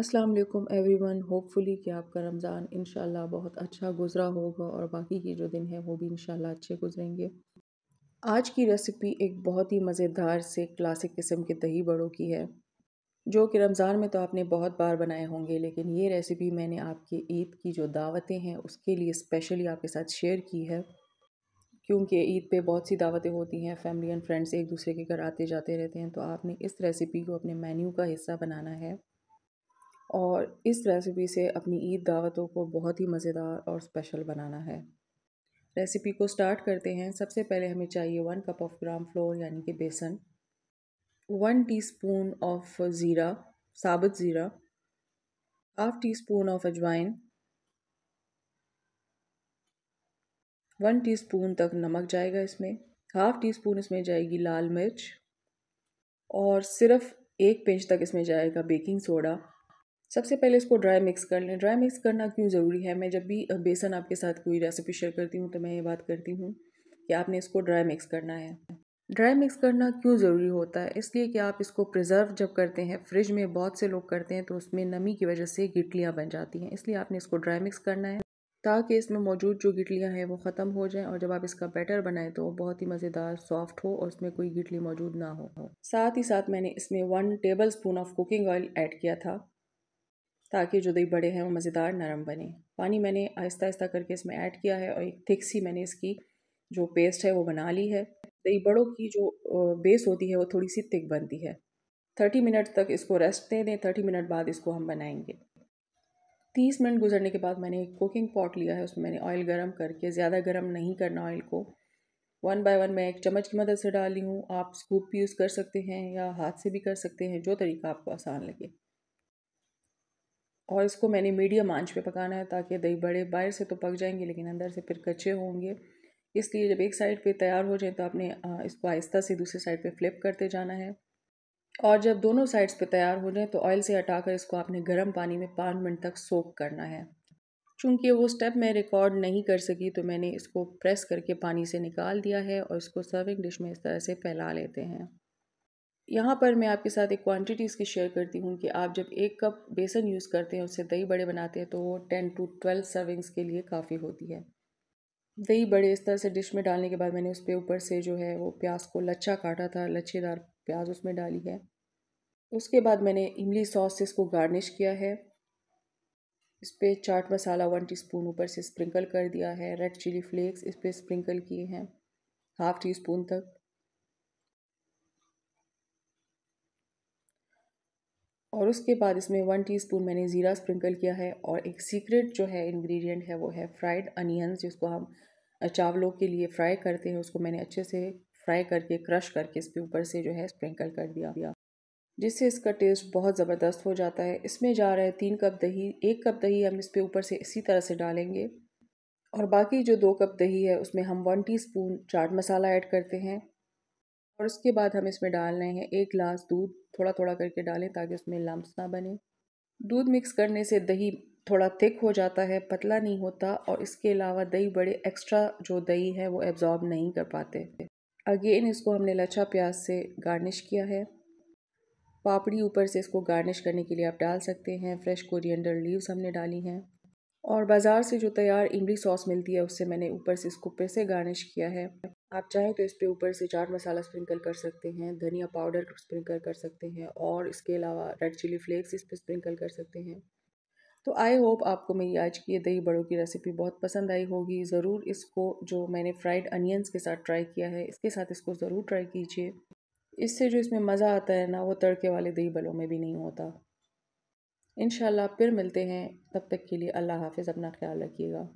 अस्सलाम वालेकुम one hopefully कि आपका रमज़ान इन बहुत अच्छा गुजरा होगा और बाकी के जो दिन है वो भी इन अच्छे गुजरेंगे आज की रेसिपी एक बहुत ही मज़ेदार से क्लासिक किस्म के दही बड़ों की है जो कि रमज़ान में तो आपने बहुत बार बनाए होंगे लेकिन ये रेसिपी मैंने आपके ईद की जो दावतें हैं उसके लिए स्पेशली आपके साथ शेयर की है क्योंकि ईद पे बहुत सी दावतें होती हैं फैमिली एंड फ्रेंड्स एक दूसरे के घर आते जाते रहते हैं तो आपने इस रेसिपी को अपने मेन्यू का हिस्सा बनाना है और इस रेसिपी से अपनी ईद दावतों को बहुत ही मज़ेदार और स्पेशल बनाना है रेसिपी को स्टार्ट करते हैं सबसे पहले हमें चाहिए one cup of gram flour यानी कि बेसन वन टीस्पून ऑफ ज़ीरा साबुत ज़ीरा हाफ टी स्पून ऑफ अजवाइन वन टीस्पून तक नमक जाएगा इसमें हाफ टी स्पून इसमें जाएगी लाल मिर्च और सिर्फ एक पिंच तक इसमें जाएगा बेकिंग सोडा सबसे पहले इसको ड्राई मिक्स कर लें ड्राई मिक्स करना क्यों ज़रूरी है मैं जब भी बेसन आपके साथ कोई रेसिपी शेयर करती हूँ तो मैं ये बात करती हूँ कि आपने इसको ड्राई मिक्स करना है ड्राई मिक्स करना क्यों ज़रूरी होता है इसलिए कि आप इसको प्रिजर्व जब करते हैं फ्रिज में बहुत से लोग करते हैं तो उसमें नमी की वजह से गिटलियाँ बन जाती हैं इसलिए आपने इसको ड्राई मिक्स करना है ताकि इसमें मौजूद जो गिटलियाँ हैं वो ख़त्म हो जाएं और जब आप इसका बैटर बनाएं तो बहुत ही मज़ेदार सॉफ्ट हो और उसमें कोई गिटली मौजूद ना हो साथ ही साथ मैंने इसमें one tablespoon of cooking oil add किया था ताकि जो दही बड़े हैं वो मज़ेदार नरम बने पानी मैंने आहिस्ता आहिस्ता करके इसमें ऐड किया है और एक थिक सी मैंने इसकी जो पेस्ट है वो बना ली है दही बड़ों की जो बेस होती है वो थोड़ी सी थिक बनती है थर्टी मिनट तक इसको रेस्ट दे दें थर्टी मिनट बाद इसको हम बनाएंगे तीस मिनट गुजरने के बाद मैंने एक कुकिंग पॉट लिया है उसमें मैंने ऑयल गर्म करके ज़्यादा गर्म नहीं करना ऑयल को वन बाय वन मैं एक चम्मच की मदद से डाली हूँ आप स्कूप भी यूज़ कर सकते हैं या हाथ से भी कर सकते हैं जो तरीका आपको आसान लगे और इसको मैंने मीडियम आंच पे पकाना है ताकि दही बड़े बाहर से तो पक जाएंगे लेकिन अंदर से फिर कच्चे होंगे इसलिए जब एक साइड पे तैयार हो जाए तो आपने इसको आहिस्ता से दूसरी साइड पे फ्लिप करते जाना है और जब दोनों साइड्स पे तैयार हो जाए तो ऑयल से हटाकर इसको आपने गर्म पानी में पाँच मिनट तक सोक करना है चूँकि वो स्टेप मैं रिकॉर्ड नहीं कर सकी तो मैंने इसको प्रेस करके पानी से निकाल दिया है और इसको सर्विंग डिश में इस तरह से फैला लेते हैं यहाँ पर मैं आपके साथ एक क्वांटिटीज़ की शेयर करती हूँ कि आप जब एक कप बेसन यूज़ करते हैं उससे दही बड़े बनाते हैं तो वो टेन टू ट्वेल्व सर्विंग्स के लिए काफ़ी होती है दही बड़े इस तरह से डिश में डालने के बाद मैंने उस पर ऊपर से जो है वो प्याज को लच्छा काटा था लच्छेदार प्याज उसमें डाली है उसके बाद मैंने इमली सॉस से इसको गार्निश किया है इस पर चाट मसाला वन स्पून ऊपर से स्प्रिंकल कर दिया है रेड चिली फ्लेक्स इस पर स्प्रिंकल किए हैं हाफ़ टी स्पून तक और उसके बाद इसमें वन टीस्पून मैंने ज़ीरा स्प्रिंकल किया है और एक सीक्रेट जो है इंग्रेडिएंट है वो है फ्राइड अनियंस जिसको हम चावलों के लिए फ्राई करते हैं उसको मैंने अच्छे से फ्राई करके क्रश करके इसके ऊपर से जो है स्प्रिंकल कर दिया गया जिससे इसका टेस्ट बहुत ज़बरदस्त हो जाता है इसमें जा रहा है तीन कप दही एक कप दही हम इस पर ऊपर से इसी तरह से डालेंगे और बाकी जो दो कप दही है उसमें हम one teaspoon chaat masala add करते हैं और उसके बाद हम इसमें डाल रहे हैं एक गिलास दूध थोड़ा थोड़ा करके डालें ताकि उसमें लम्ब्स ना बने दूध मिक्स करने से दही थोड़ा थिक हो जाता है पतला नहीं होता और इसके अलावा दही बड़े एक्स्ट्रा जो दही है वो एब्ज़ॉर्ब नहीं कर पाते अगेन इसको हमने लच्छा प्याज से गार्निश किया है पापड़ी ऊपर से इसको गार्निश करने के लिए आप डाल सकते हैं फ्रेश कोरिएंडर लीव्स हमने डाली हैं और बाज़ार से जो तैयार इमली सॉस मिलती है उससे मैंने ऊपर से इसको फिर से गार्निश किया है आप चाहें तो इस पर ऊपर से चाट मसाला स्प्रिंकल कर सकते हैं धनिया पाउडर स्प्रिंकल कर सकते हैं और इसके अलावा रेड चिली फ्लेक्स इस पर स्प्रिंकल कर सकते हैं तो आई होप आपको मेरी आज की ये दही बड़ों की रेसिपी बहुत पसंद आई होगी ज़रूर इसको जो मैंने फ्राइड अनियंस के साथ ट्राई किया है इसके साथ इसको ज़रूर ट्राई कीजिए इससे जो इसमें मज़ा आता है ना वो तड़के वाले दही बड़ों में भी नहीं होता इन फिर मिलते हैं तब तक के लिए अल्लाह हाफिज़ अपना ख्याल रखिएगा